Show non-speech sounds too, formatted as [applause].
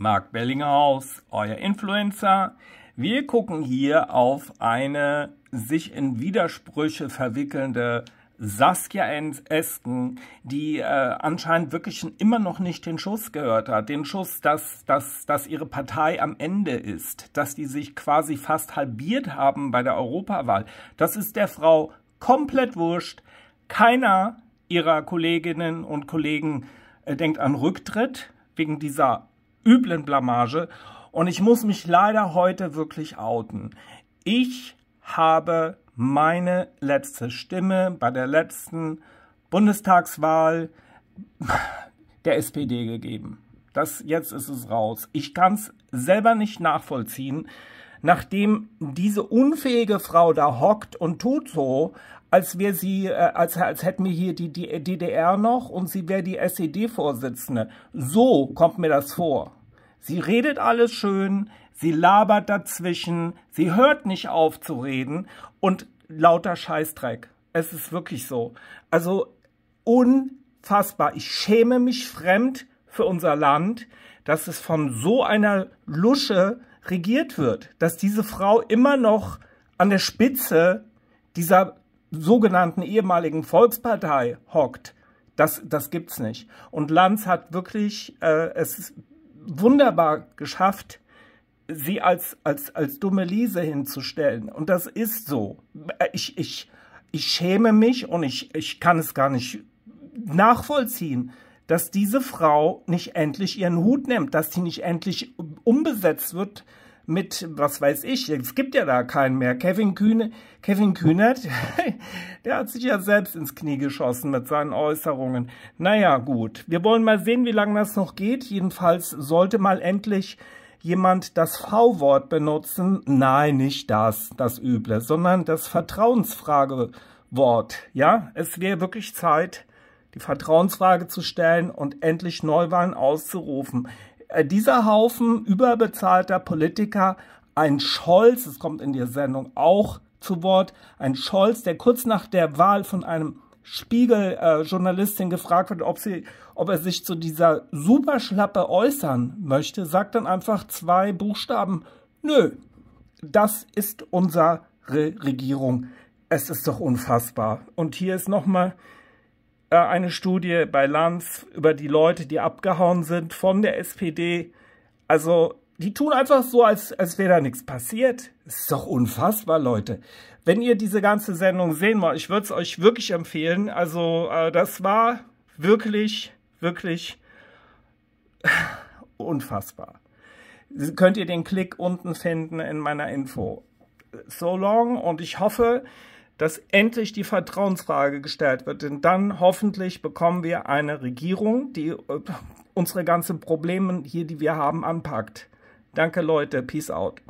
Marc Bellinghaus, euer Influencer. Wir gucken hier auf eine sich in Widersprüche verwickelnde Saskia Esken, die äh, anscheinend wirklich immer noch nicht den Schuss gehört hat. Den Schuss, dass, dass, dass ihre Partei am Ende ist, dass die sich quasi fast halbiert haben bei der Europawahl. Das ist der Frau komplett wurscht. Keiner ihrer Kolleginnen und Kollegen äh, denkt an Rücktritt wegen dieser üblen Blamage. Und ich muss mich leider heute wirklich outen. Ich habe meine letzte Stimme bei der letzten Bundestagswahl [laughs] der SPD gegeben. Das jetzt ist es raus. Ich kann es selber nicht nachvollziehen, nachdem diese unfähige Frau da hockt und tut so, als wäre sie, äh, als, als hätten wir hier die DDR noch und sie wäre die SED-Vorsitzende. So kommt mir das vor. Sie redet alles schön, sie labert dazwischen, sie hört nicht auf zu reden und lauter Scheißdreck. Es ist wirklich so. Also unfassbar. Ich schäme mich fremd für unser Land, dass es von so einer Lusche regiert wird, dass diese Frau immer noch an der Spitze dieser sogenannten ehemaligen Volkspartei hockt. Das, das gibt's nicht. Und Lanz hat wirklich, äh, es wunderbar geschafft, sie als, als, als dumme Liese hinzustellen. Und das ist so. Ich, ich, ich schäme mich und ich, ich kann es gar nicht nachvollziehen, dass diese Frau nicht endlich ihren Hut nimmt, dass sie nicht endlich umbesetzt wird, mit, was weiß ich, es gibt ja da keinen mehr. Kevin Kühne, Kevin Kühnert, [laughs] der hat sich ja selbst ins Knie geschossen mit seinen Äußerungen. Naja, gut. Wir wollen mal sehen, wie lange das noch geht. Jedenfalls sollte mal endlich jemand das V-Wort benutzen. Nein, nicht das, das Üble, sondern das Vertrauensfragewort. Ja, es wäre wirklich Zeit, die Vertrauensfrage zu stellen und endlich Neuwahlen auszurufen. Äh, dieser Haufen überbezahlter Politiker, ein Scholz, es kommt in der Sendung auch zu Wort, ein Scholz, der kurz nach der Wahl von einem Spiegel-Journalistin äh, gefragt wird, ob, sie, ob er sich zu dieser Superschlappe äußern möchte, sagt dann einfach zwei Buchstaben, nö, das ist unsere Regierung. Es ist doch unfassbar. Und hier ist nochmal äh, eine Studie bei Lanz über die Leute, die abgehauen sind von der SPD. Also die tun einfach so, als, als wäre da nichts passiert. Das ist doch unfassbar, Leute. Wenn ihr diese ganze Sendung sehen wollt, ich würde es euch wirklich empfehlen. Also äh, das war wirklich, wirklich [laughs] unfassbar. Könnt ihr den Klick unten finden in meiner Info. So long und ich hoffe, dass endlich die Vertrauensfrage gestellt wird. Denn dann hoffentlich bekommen wir eine Regierung, die äh, unsere ganzen Probleme hier, die wir haben, anpackt. Danke Leute, peace out.